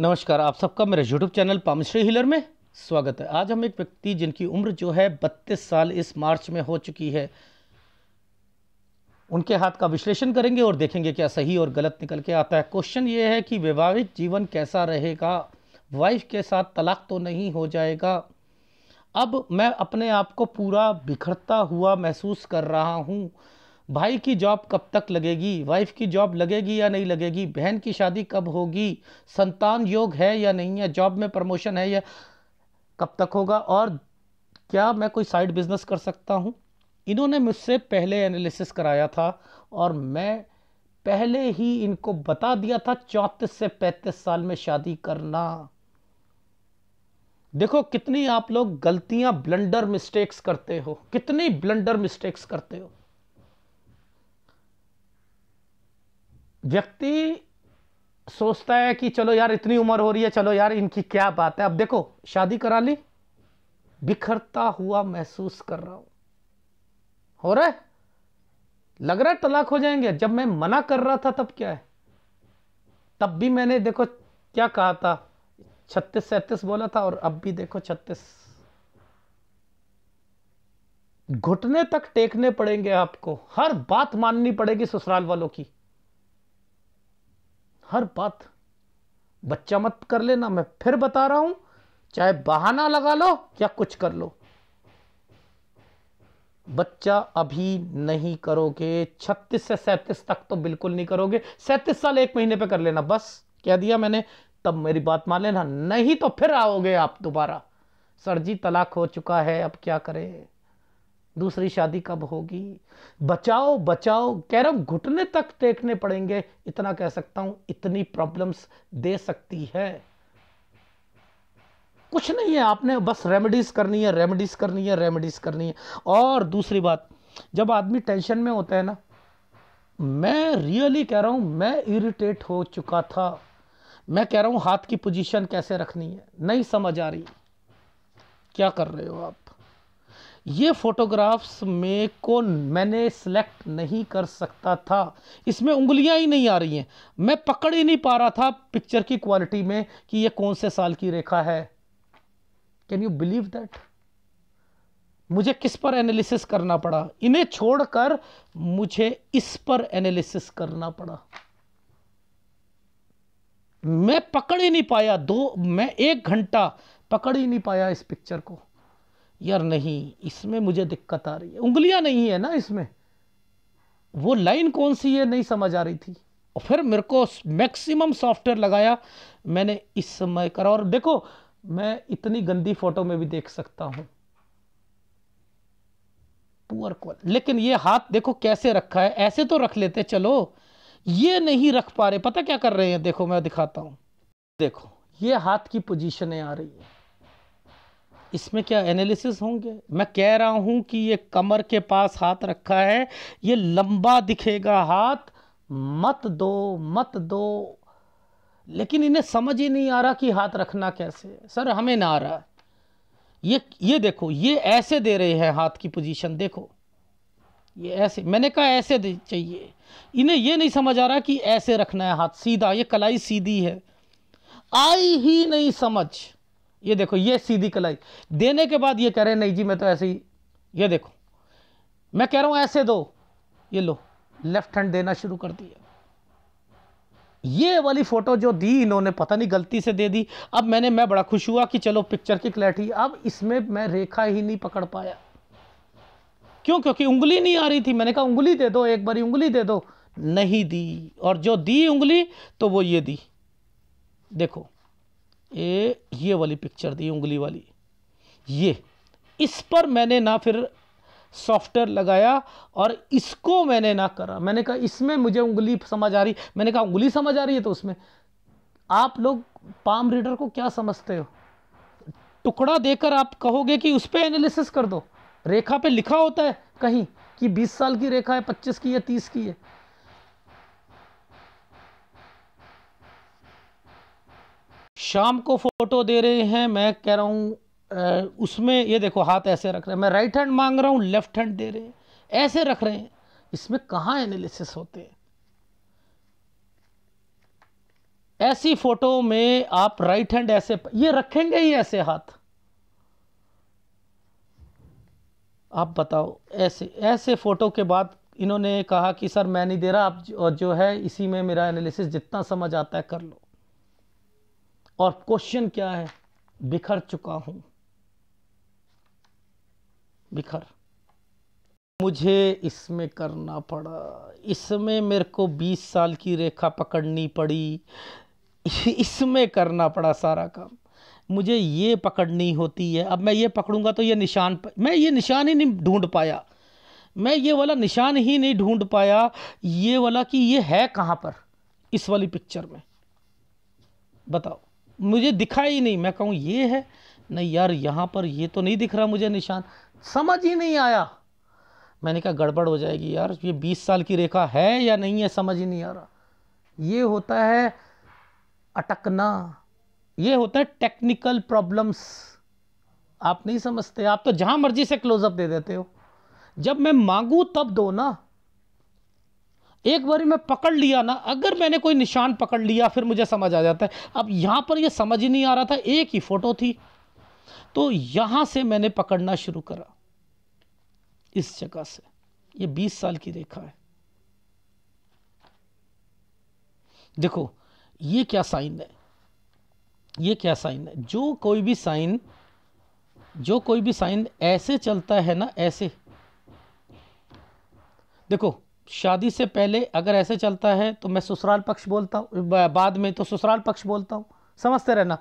नमस्कार आप सबका मेरे YouTube चैनल पामश्री हिलर में स्वागत है आज हम एक व्यक्ति जिनकी उम्र जो है बत्तीस साल इस मार्च में हो चुकी है उनके हाथ का विश्लेषण करेंगे और देखेंगे क्या सही और गलत निकल के आता है क्वेश्चन ये है कि वैवाहिक जीवन कैसा रहेगा वाइफ के साथ तलाक तो नहीं हो जाएगा अब मैं अपने आप को पूरा बिखरता हुआ महसूस कर रहा हूँ भाई की जॉब कब तक लगेगी वाइफ की जॉब लगेगी या नहीं लगेगी बहन की शादी कब होगी संतान योग है या नहीं है जॉब में प्रमोशन है या कब तक होगा और क्या मैं कोई साइड बिजनेस कर सकता हूँ इन्होंने मुझसे पहले एनालिसिस कराया था और मैं पहले ही इनको बता दिया था चौंतीस से पैंतीस साल में शादी करना देखो कितनी आप लोग गलतियां ब्लंडर मिस्टेक्स करते हो कितनी ब्लंडर मिस्टेक्स करते हो व्यक्ति सोचता है कि चलो यार इतनी उम्र हो रही है चलो यार इनकी क्या बात है अब देखो शादी करा ली बिखरता हुआ महसूस कर रहा हूं हो रहा है लग रहा है तलाक हो जाएंगे जब मैं मना कर रहा था तब क्या है तब भी मैंने देखो क्या कहा था छत्तीस सैतीस बोला था और अब भी देखो छत्तीस घुटने तक टेकने पड़ेंगे आपको हर बात माननी पड़ेगी ससुराल वालों की हर बात बच्चा मत कर लेना मैं फिर बता रहा हूं चाहे बहाना लगा लो या कुछ कर लो बच्चा अभी नहीं करोगे 36 से 37 तक तो बिल्कुल नहीं करोगे 37 साल एक महीने पे कर लेना बस कह दिया मैंने तब मेरी बात मान लेना नहीं तो फिर आओगे आप दोबारा सर जी तलाक हो चुका है अब क्या करें दूसरी शादी कब होगी बचाओ बचाओ कैरम घुटने तक टेकने पड़ेंगे इतना कह सकता हूं इतनी प्रॉब्लम्स दे सकती है कुछ नहीं है आपने बस रेमेडीज करनी है रेमेडीज करनी है रेमेडीज करनी है और दूसरी बात जब आदमी टेंशन में होता है ना मैं रियली कह रहा हूं मैं इरिटेट हो चुका था मैं कह रहा हूं हाथ की पोजीशन कैसे रखनी है नहीं समझ आ रही क्या कर रहे हो आप ये फ़ोटोग्राफ्स में को मैंने सेलेक्ट नहीं कर सकता था इसमें उंगलियां ही नहीं आ रही हैं मैं पकड़ ही नहीं पा रहा था पिक्चर की क्वालिटी में कि ये कौन से साल की रेखा है कैन यू बिलीव दैट मुझे किस पर एनालिसिस करना पड़ा इन्हें छोड़कर मुझे इस पर एनालिसिस करना पड़ा मैं पकड़ ही नहीं पाया दो मैं एक घंटा पकड़ ही नहीं पाया इस पिक्चर को यार नहीं इसमें मुझे दिक्कत आ रही है उंगलियां नहीं है ना इसमें वो लाइन कौन सी है नहीं समझ आ रही थी और फिर मेरे को मैक्सिमम सॉफ्टवेयर लगाया मैंने इस समय करा और देखो मैं इतनी गंदी फोटो में भी देख सकता हूं पुअर क्वाल लेकिन ये हाथ देखो कैसे रखा है ऐसे तो रख लेते चलो ये नहीं रख पा रहे पता क्या कर रहे हैं देखो मैं दिखाता हूं देखो ये हाथ की पोजीशनें आ रही है इसमें क्या एनालिसिस होंगे मैं कह रहा हूं कि ये कमर के पास हाथ रखा है ये लंबा दिखेगा हाथ मत दो मत दो लेकिन इन्हें समझ ही नहीं आ रहा कि हाथ रखना कैसे सर हमें ना आ रहा है ये ये देखो ये ऐसे दे रहे हैं हाथ की पोजीशन देखो ये ऐसे मैंने कहा ऐसे दे चाहिए इन्हें ये नहीं समझ आ रहा कि ऐसे रखना है हाथ सीधा ये कलाई सीधी है आई ही नहीं समझ ये देखो ये सीधी कलाई देने के बाद ये कह रहे नहीं जी मैं तो ऐसे ही ये देखो मैं कह रहा हूं ऐसे दो ये लो लेफ्ट हैंड देना शुरू कर दिया ये वाली फ़ोटो जो दी इन्होंने पता नहीं गलती से दे दी अब मैंने मैं बड़ा खुश हुआ कि चलो पिक्चर की क्लैरिटी अब इसमें मैं रेखा ही नहीं पकड़ पाया क्यों क्योंकि उंगली नहीं आ रही थी मैंने कहा उंगली दे दो एक बारी उंगली दे दो नहीं दी और जो दी उंगली तो वो ये दी देखो ये ये वाली पिक्चर दी उंगली वाली ये इस पर मैंने ना फिर सॉफ्टवेयर लगाया और इसको मैंने ना करा मैंने कहा इसमें मुझे उंगली समझ आ रही मैंने कहा उंगली समझ आ रही है तो उसमें आप लोग पाम रीडर को क्या समझते हो टुकड़ा देकर आप कहोगे कि उस पर एनालिसिस कर दो रेखा पे लिखा होता है कहीं कि 20 साल की रेखा है 25 की है 30 की है शाम को फोटो दे रहे हैं मैं कह रहा हूँ उसमें ये देखो हाथ ऐसे रख रहे हैं मैं राइट हैंड मांग रहा हूँ लेफ्ट हैंड दे रहे हैं ऐसे रख रहे हैं इसमें कहाँ एनालिसिस होते हैं ऐसी फोटो में आप राइट हैंड ऐसे ये रखेंगे ही ऐसे हाथ आप बताओ ऐसे ऐसे फोटो के बाद इन्होंने कहा कि सर मैं नहीं दे रहा आप जो, जो है इसी में मेरा एनालिसिस जितना समझ आता है कर लो और क्वेश्चन क्या है बिखर चुका हूं बिखर मुझे इसमें करना पड़ा इसमें मेरे को 20 साल की रेखा पकड़नी पड़ी इसमें करना पड़ा सारा काम मुझे ये पकड़नी होती है अब मैं ये पकड़ूंगा तो ये निशान प... मैं ये निशान ही नहीं ढूंढ पाया मैं ये वाला निशान ही नहीं ढूंढ पाया ये वाला कि ये है कहाँ पर इस वाली पिक्चर में बताओ मुझे दिखा ही नहीं मैं कहूँ ये है नहीं यार यहाँ पर ये तो नहीं दिख रहा मुझे निशान समझ ही नहीं आया मैंने कहा गड़बड़ हो जाएगी यार ये बीस साल की रेखा है या नहीं है समझ ही नहीं आ रहा ये होता है अटकना ये होता है टेक्निकल प्रॉब्लम्स आप नहीं समझते आप तो जहाँ मर्जी से क्लोजअप दे देते हो जब मैं मांगू तब दो ना एक बार मैं पकड़ लिया ना अगर मैंने कोई निशान पकड़ लिया फिर मुझे समझ आ जाता है अब यहाँ पर यह समझ ही नहीं आ रहा था एक ही फ़ोटो थी तो यहाँ से मैंने पकड़ना शुरू करा इस जगह से ये बीस साल की रेखा है देखो ये क्या साइन है ये क्या साइन है जो कोई भी साइन जो कोई भी साइन ऐसे चलता है ना ऐसे देखो शादी से पहले अगर ऐसे चलता है तो मैं ससुराल पक्ष बोलता हूँ बाद में तो ससुराल पक्ष बोलता हूँ समझते रहना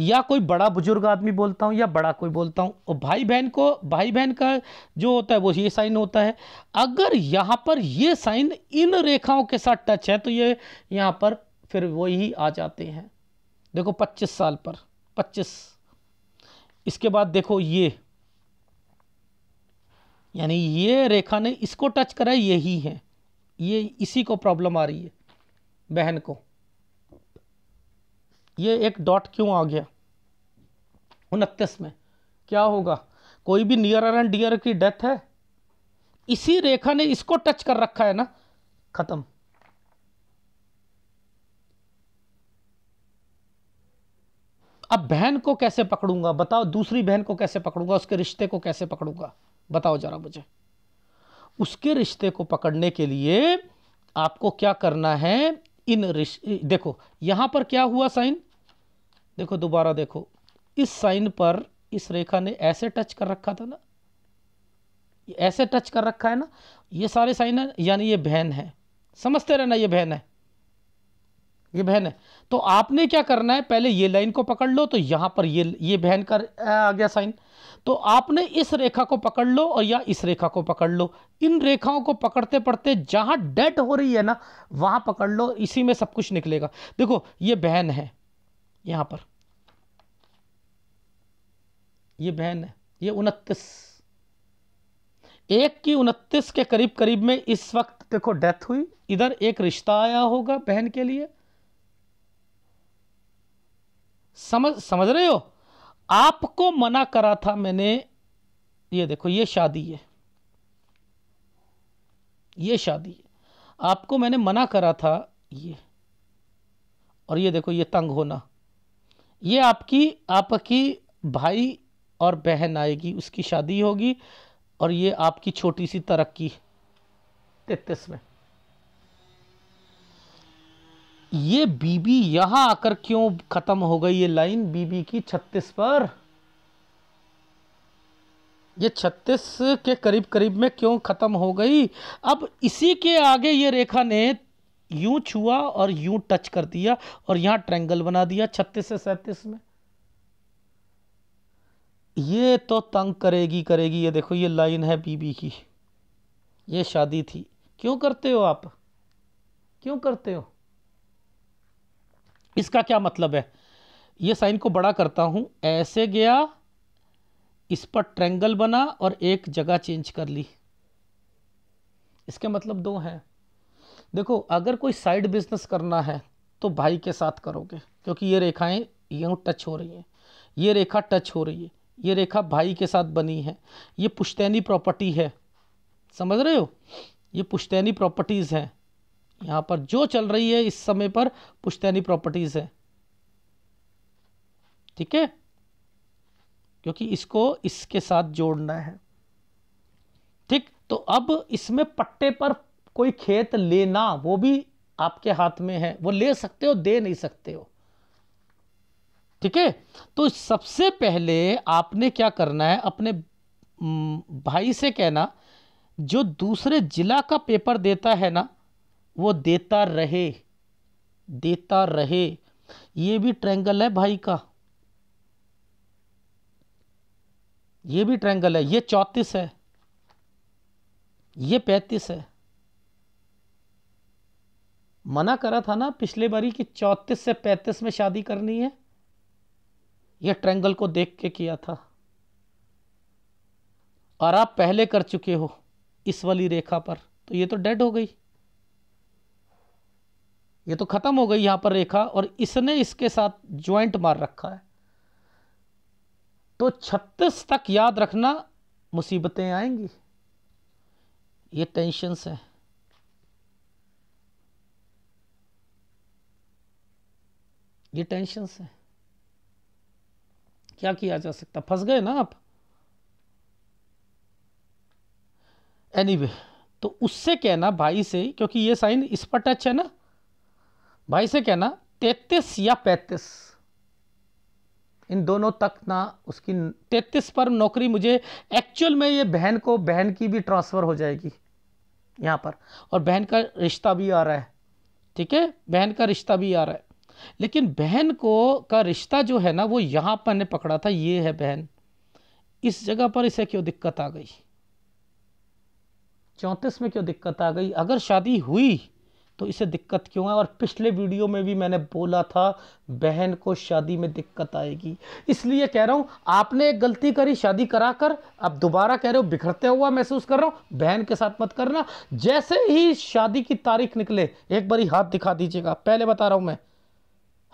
या कोई बड़ा बुजुर्ग आदमी बोलता हूँ या बड़ा कोई बोलता हूँ और भाई बहन को भाई बहन का जो होता है वो ये साइन होता है अगर यहाँ पर ये साइन इन रेखाओं के साथ टच है तो ये यहाँ पर फिर वही आ जाते हैं देखो पच्चीस साल पर पच्चीस इसके बाद देखो ये यानी ये रेखा ने इसको टच करा यही है ये इसी को प्रॉब्लम आ रही है बहन को ये एक डॉट क्यों आ गया उनतीस में क्या होगा कोई भी नियर एंड डियर की डेथ है इसी रेखा ने इसको टच कर रखा है ना खत्म अब बहन को कैसे पकड़ूंगा बताओ दूसरी बहन को कैसे पकड़ूंगा उसके रिश्ते को कैसे पकड़ूंगा बताओ जरा मुझे उसके रिश्ते को पकड़ने के लिए आपको क्या करना है इन रिश्ते देखो यहाँ पर क्या हुआ साइन देखो दोबारा देखो इस साइन पर इस रेखा ने ऐसे टच कर रखा था ना ऐसे टच कर रखा है ना ये सारे साइन है यानी ये बहन है समझते रहना ये बहन है ये बहन है तो आपने क्या करना है पहले ये लाइन को पकड़ लो तो यहाँ पर ये ये बहन का आ गया साइन तो आपने इस रेखा को पकड़ लो और या इस रेखा को पकड़ लो इन रेखाओं को पकड़ते पड़ते जहां डेट हो रही है ना वहां पकड़ लो इसी में सब कुछ निकलेगा देखो ये बहन है यहां पर ये बहन है ये उनतीस एक की उनतीस के करीब करीब में इस वक्त देखो डेथ हुई इधर एक रिश्ता आया होगा बहन के लिए समझ समझ रहे हो आपको मना करा था मैंने ये देखो ये शादी है ये शादी है आपको मैंने मना करा था ये और ये देखो ये तंग होना ये आपकी आपकी भाई और बहन आएगी उसकी शादी होगी और ये आपकी छोटी सी तरक्की तैतीस में ये बीबी यहां आकर क्यों खत्म हो गई ये लाइन बीबी की छत्तीस पर ये छत्तीस के करीब करीब में क्यों खत्म हो गई अब इसी के आगे ये रेखा ने यूं छुआ और यूं टच कर दिया और यहां ट्रेंगल बना दिया छत्तीस से सैतीस में ये तो तंग करेगी करेगी ये देखो ये लाइन है बीबी की ये शादी थी क्यों करते हो आप क्यों करते हो इसका क्या मतलब है ये साइन को बड़ा करता हूँ ऐसे गया इस पर ट्रेंगल बना और एक जगह चेंज कर ली इसके मतलब दो हैं देखो अगर कोई साइड बिजनेस करना है तो भाई के साथ करोगे क्योंकि ये रेखाएं यूँ टच हो रही हैं ये रेखा टच हो रही है ये रेखा भाई के साथ बनी है ये पुश्तैनी प्रॉपर्टी है समझ रहे हो ये पुश्तैनी प्रॉपर्टीज़ हैं यहाँ पर जो चल रही है इस समय पर पुश्तैनी प्रॉपर्टीज़ है ठीक है क्योंकि इसको इसके साथ जोड़ना है ठीक तो अब इसमें पट्टे पर कोई खेत लेना वो भी आपके हाथ में है वो ले सकते हो दे नहीं सकते हो ठीक है तो सबसे पहले आपने क्या करना है अपने भाई से कहना जो दूसरे जिला का पेपर देता है ना वो देता रहे देता रहे ये भी ट्रैंगल है भाई का ये भी ट्रैंगल है ये चौंतीस है ये पैंतीस है मना करा था ना पिछले बारी कि चौंतीस से पैंतीस में शादी करनी है यह ट्रैंगल को देख के किया था और आप पहले कर चुके हो इस वाली रेखा पर तो ये तो डेड हो गई ये तो ख़त्म हो गई यहां पर रेखा और इसने इसके साथ ज्वाइंट मार रखा है तो 36 तक याद रखना मुसीबतें आएंगी ये टेंशन हैं ये टेंशन हैं क्या किया जा सकता फंस गए ना आप एनीवे anyway, तो उससे कहना भाई से क्योंकि ये साइन इस पर टच है ना भाई से कहना तैतीस या पैंतीस इन दोनों तक ना उसकी तैतीस पर नौकरी मुझे एक्चुअल में ये बहन को बहन की भी ट्रांसफ़र हो जाएगी यहाँ पर और बहन का रिश्ता भी आ रहा है ठीक है बहन का रिश्ता भी आ रहा है लेकिन बहन को का रिश्ता जो है ना वो यहाँ पर ने पकड़ा था ये है बहन इस जगह पर इसे क्यों दिक्कत आ गई चौंतीस में क्यों दिक्कत आ गई अगर शादी हुई तो इसे दिक्कत क्यों है और पिछले वीडियो में भी मैंने बोला था बहन को शादी में दिक्कत आएगी इसलिए कह रहा हूं आपने एक गलती करी शादी कराकर अब दोबारा कह रहे हो बिखरते हुआ महसूस कर रहा हूं बहन के साथ मत करना जैसे ही शादी की तारीख निकले एक बारी हाथ दिखा दीजिएगा पहले बता रहा हूं मैं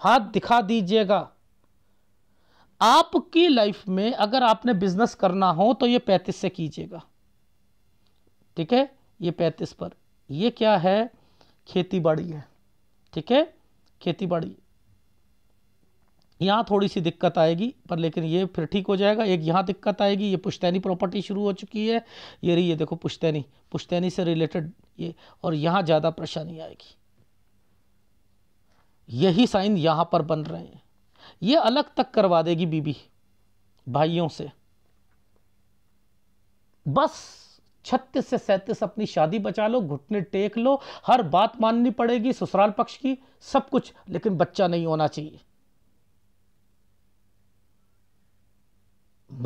हाथ दिखा दीजिएगा आपकी लाइफ में अगर आपने बिजनेस करना हो तो ये पैंतीस से कीजिएगा ठीक है ये पैंतीस पर ये क्या है खेती बाड़ी है ठीक है खेती बाड़ी यहाँ थोड़ी सी दिक्कत आएगी पर लेकिन ये फिर ठीक हो जाएगा एक यहाँ दिक्कत आएगी ये पुश्तैनी प्रॉपर्टी शुरू हो चुकी है ये रही ये देखो पुश्तैनी पुश्तैनी से रिलेटेड ये और यहाँ ज़्यादा परेशानी आएगी यही साइन यहाँ पर बन रहे हैं ये अलग तक करवा देगी बीबी भाइयों से बस छत्तीस से सैंतीस अपनी शादी बचा लो घुटने टेक लो हर बात माननी पड़ेगी ससुराल पक्ष की सब कुछ लेकिन बच्चा नहीं होना चाहिए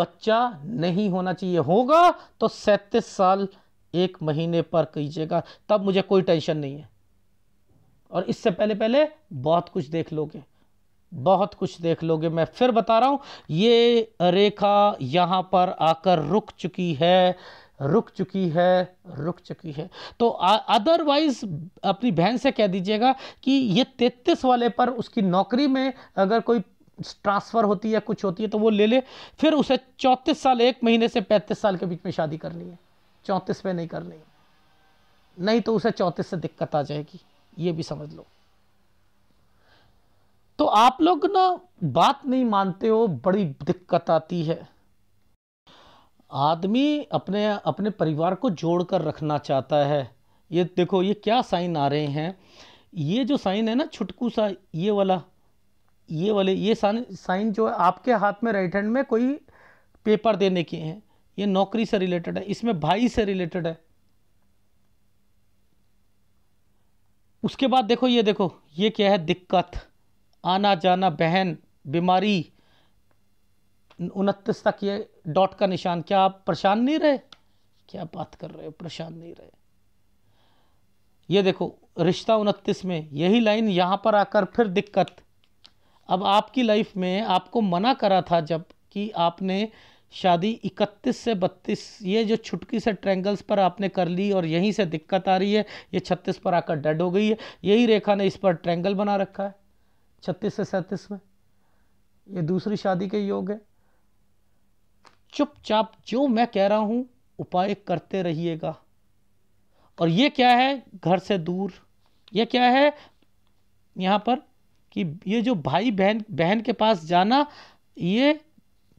बच्चा नहीं होना चाहिए होगा तो सैतीस साल एक महीने पर कीजिएगा तब मुझे कोई टेंशन नहीं है और इससे पहले पहले बहुत कुछ देख लोगे बहुत कुछ देख लोगे मैं फिर बता रहा हूं ये रेखा यहां पर आकर रुक चुकी है रुक चुकी है रुक चुकी है तो अदरवाइज अपनी बहन से कह दीजिएगा कि ये तैतीस वाले पर उसकी नौकरी में अगर कोई ट्रांसफ़र होती है कुछ होती है तो वो ले ले फिर उसे चौंतीस साल एक महीने से पैंतीस साल के बीच में शादी करनी है चौंतीस में नहीं करनी नहीं तो उसे चौंतीस से दिक्कत आ जाएगी ये भी समझ लो तो आप लोग ना बात नहीं मानते हो बड़ी दिक्कत आती है आदमी अपने अपने परिवार को जोड़ कर रखना चाहता है ये देखो ये क्या साइन आ रहे हैं ये जो साइन है ना छुटकू सा ये वाला ये वाले ये साइन जो है आपके हाथ में राइट हैंड में कोई पेपर देने के हैं ये नौकरी से रिलेटेड है इसमें भाई से रिलेटेड है उसके बाद देखो ये देखो ये क्या है दिक्कत आना जाना बहन बीमारी उनतीस तक ये डॉट का निशान क्या आप परेशान नहीं रहे क्या बात कर रहे हो परेशान नहीं रहे ये देखो रिश्ता उनतीस में यही लाइन यहाँ पर आकर फिर दिक्कत अब आपकी लाइफ में आपको मना करा था जब कि आपने शादी 31 से 32 ये जो छुटकी से ट्रैंगल्स पर आपने कर ली और यहीं से दिक्कत आ रही है ये 36 पर आकर डेड हो गई है यही रेखा ने इस पर ट्रैंगल बना रखा है 36 से 37 में ये दूसरी शादी के योग है चुपचाप जो मैं कह रहा हूं उपाय करते रहिएगा और ये क्या है घर से दूर ये क्या है यहाँ पर कि ये जो भाई बहन बहन के पास जाना ये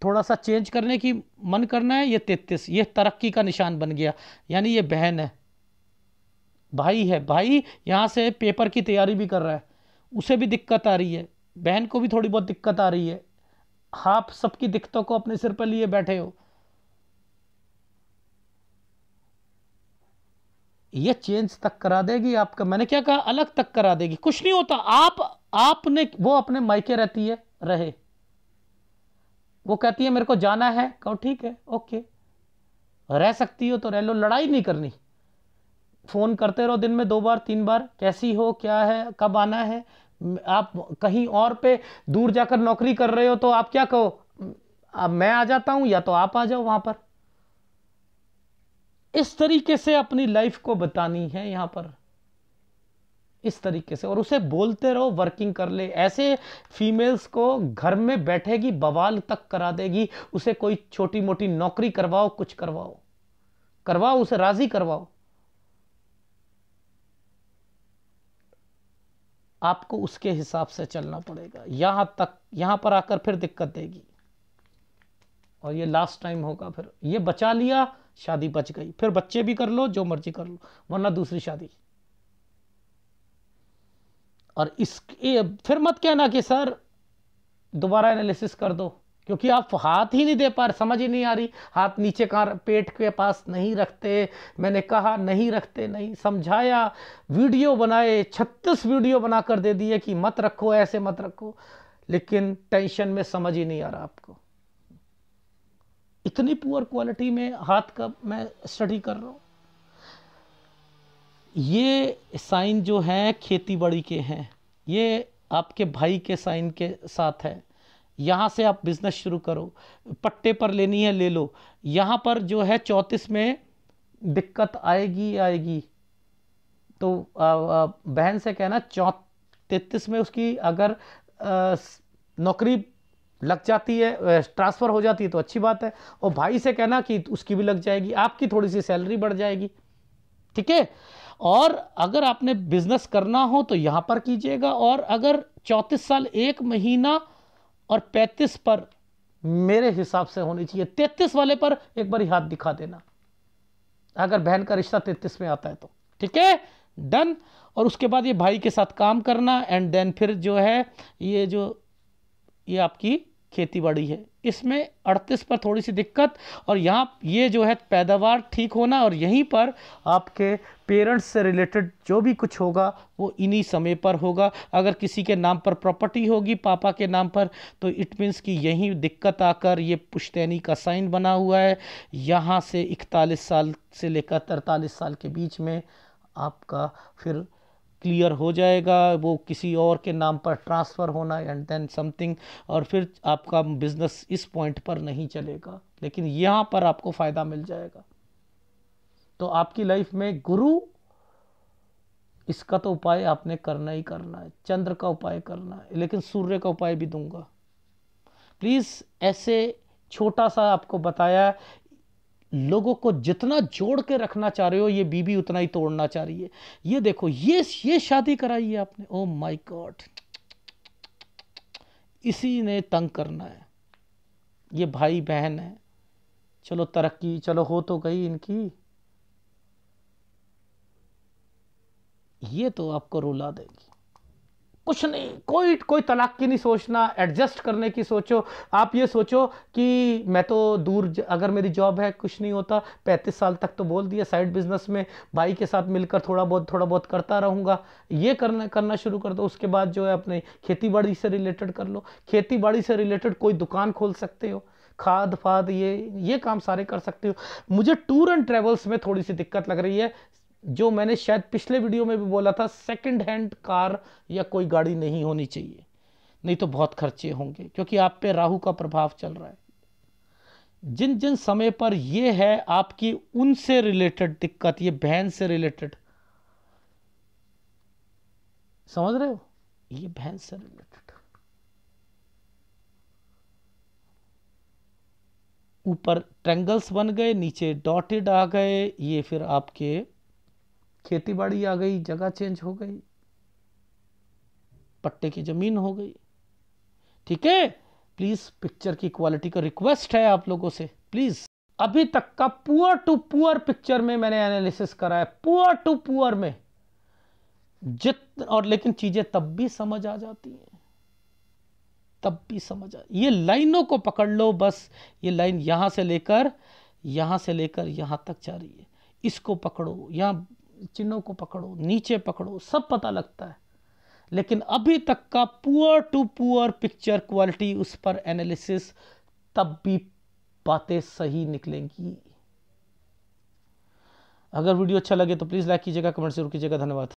थोड़ा सा चेंज करने की मन करना है ये तैतीस ये तरक्की का निशान बन गया यानी ये बहन है भाई है भाई यहाँ से पेपर की तैयारी भी कर रहा है उसे भी दिक्कत आ रही है बहन को भी थोड़ी बहुत दिक्कत आ रही है आप सबकी दिक्कतों को अपने सिर पर लिए बैठे हो ये चेंज तक करा देगी आपका मैंने क्या कहा अलग तक करा देगी कुछ नहीं होता आप आपने वो अपने मायके रहती है रहे वो कहती है मेरे को जाना है कहो ठीक है ओके रह सकती हो तो रह लो लड़ाई नहीं करनी फ़ोन करते रहो दिन में दो बार तीन बार कैसी हो क्या है कब आना है आप कहीं और पे दूर जाकर नौकरी कर रहे हो तो आप क्या कहो अब मैं आ जाता हूं या तो आप आ जाओ वहां पर इस तरीके से अपनी लाइफ को बतानी है यहां पर इस तरीके से और उसे बोलते रहो वर्किंग कर ले ऐसे फीमेल्स को घर में बैठेगी बवाल तक करा देगी उसे कोई छोटी मोटी नौकरी करवाओ कुछ करवाओ करवाओ उसे राजी करवाओ आपको उसके हिसाब से चलना पड़ेगा यहाँ तक यहाँ पर आकर फिर दिक्कत देगी और ये लास्ट टाइम होगा फिर ये बचा लिया शादी बच गई फिर बच्चे भी कर लो जो मर्जी कर लो वरना दूसरी शादी और इस फिर मत कहना कि सर दोबारा एनालिसिस कर दो क्योंकि आप हाथ ही नहीं दे पा रहे समझ ही नहीं आ रही हाथ नीचे कहाँ पेट के पास नहीं रखते मैंने कहा नहीं रखते नहीं समझाया वीडियो बनाए छत्तीस वीडियो बना कर दे दिए कि मत रखो ऐसे मत रखो लेकिन टेंशन में समझ ही नहीं आ रहा आपको इतनी पुअर क्वालिटी में हाथ का मैं स्टडी कर रहा हूँ ये साइन जो हैं खेती बाड़ी के हैं ये आपके भाई के साइन के साथ है यहाँ से आप बिज़नेस शुरू करो पट्टे पर लेनी है ले लो यहाँ पर जो है चौंतीस में दिक्कत आएगी आएगी तो बहन से कहना चौ तैतीस में उसकी अगर नौकरी लग जाती है ट्रांसफ़र हो जाती है तो अच्छी बात है और भाई से कहना कि उसकी भी लग जाएगी आपकी थोड़ी सी सैलरी बढ़ जाएगी ठीक है और अगर आपने बिजनेस करना हो तो यहाँ पर कीजिएगा और अगर चौंतीस साल एक महीना और 35 पर मेरे हिसाब से होनी चाहिए 33 वाले पर एक बार हाथ दिखा देना अगर बहन का रिश्ता 33 में आता है तो ठीक है डन और उसके बाद ये भाई के साथ काम करना एंड देन फिर जो है ये जो ये आपकी खेती बाड़ी है इसमें अड़तीस पर थोड़ी सी दिक्कत और यहाँ ये जो है पैदावार ठीक होना और यहीं पर आपके पेरेंट्स से रिलेटेड जो भी कुछ होगा वो इन्हीं समय पर होगा अगर किसी के नाम पर प्रॉपर्टी होगी पापा के नाम पर तो इट मीन्स कि यहीं दिक्कत आकर ये पुश्तैनी का साइन बना हुआ है यहाँ से इकतालीस साल से लेकर तरतालीस साल के बीच में आपका फिर क्लियर हो जाएगा वो किसी और के नाम पर ट्रांसफ़र होना एंड देन समथिंग और फिर आपका बिजनेस इस पॉइंट पर नहीं चलेगा लेकिन यहाँ पर आपको फ़ायदा मिल जाएगा तो आपकी लाइफ में गुरु इसका तो उपाय आपने करना ही करना है चंद्र का उपाय करना है लेकिन सूर्य का उपाय भी दूंगा प्लीज़ ऐसे छोटा सा आपको बताया लोगों को जितना जोड़ के रखना चाह रहे हो ये बीबी उतना ही तोड़ना चाह रही है ये देखो ये ये शादी कराई है आपने ओ माय गॉड इसी ने तंग करना है ये भाई बहन है चलो तरक्की चलो हो तो गई इनकी ये तो आपको रुला देगी कुछ नहीं कोई कोई तलाक की नहीं सोचना एडजस्ट करने की सोचो आप ये सोचो कि मैं तो दूर अगर मेरी जॉब है कुछ नहीं होता पैंतीस साल तक तो बोल दिया साइड बिजनेस में भाई के साथ मिलकर थोड़ा बहुत थोड़ा बहुत करता रहूँगा ये करना करना शुरू कर दो उसके बाद जो है अपने खेती बाड़ी से रिलेटेड कर लो खेती बाड़ी से रिलेटेड कोई दुकान खोल सकते हो खाद फाद ये ये काम सारे कर सकते हो मुझे टूर एंड ट्रेवल्स में थोड़ी सी दिक्कत लग रही है जो मैंने शायद पिछले वीडियो में भी बोला था सेकंड हैंड कार या कोई गाड़ी नहीं होनी चाहिए नहीं तो बहुत खर्चे होंगे क्योंकि आप पे राहु का प्रभाव चल रहा है जिन जिन समय पर यह है आपकी उनसे रिलेटेड दिक्कत ये बहन से रिलेटेड समझ रहे हो ये बहन से रिलेटेड ऊपर ट्रेंगल्स बन गए नीचे डॉटेड आ गए ये फिर आपके खेती बाड़ी आ गई जगह चेंज हो गई पट्टे की जमीन हो गई ठीक है प्लीज पिक्चर की क्वालिटी का रिक्वेस्ट है आप लोगों से प्लीज अभी तक का पुअर टू पुअर पिक्चर में मैंने एनालिसिस करा है पुअर टू पुअर में जित और लेकिन चीजें तब भी समझ आ जाती हैं तब भी समझ आ ये लाइनों को पकड़ लो बस ये लाइन यहां से लेकर यहां से लेकर यहां तक जा रही है इसको पकड़ो यहां चिन्हों को पकड़ो नीचे पकड़ो सब पता लगता है लेकिन अभी तक का poor to poor picture quality उस पर एनालिसिस तब भी बातें सही निकलेंगी अगर वीडियो अच्छा लगे तो प्लीज़ लाइक कीजिएगा कमेंट जरूर कीजिएगा धन्यवाद